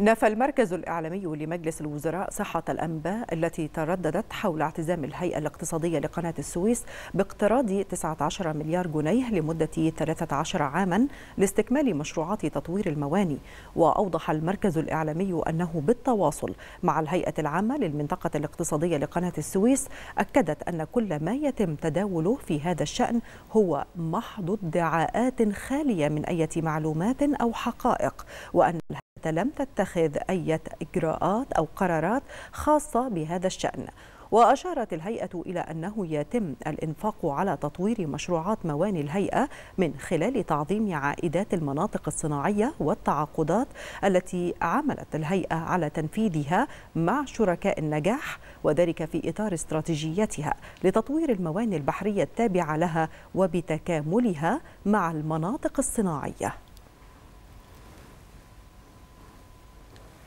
نفى المركز الإعلامي لمجلس الوزراء صحة الأنباء التي ترددت حول اعتزام الهيئة الاقتصادية لقناة السويس باقتراض 19 مليار جنيه لمدة 13 عاما لاستكمال مشروعات تطوير المواني وأوضح المركز الإعلامي أنه بالتواصل مع الهيئة العامة للمنطقة الاقتصادية لقناة السويس أكدت أن كل ما يتم تداوله في هذا الشأن هو محض ادعاءات خالية من أي معلومات أو حقائق وأن لم تتخذ أي إجراءات أو قرارات خاصة بهذا الشأن وأشارت الهيئة إلى أنه يتم الإنفاق على تطوير مشروعات مواني الهيئة من خلال تعظيم عائدات المناطق الصناعية والتعاقدات التي عملت الهيئة على تنفيذها مع شركاء النجاح وذلك في إطار استراتيجيتها لتطوير المواني البحرية التابعة لها وبتكاملها مع المناطق الصناعية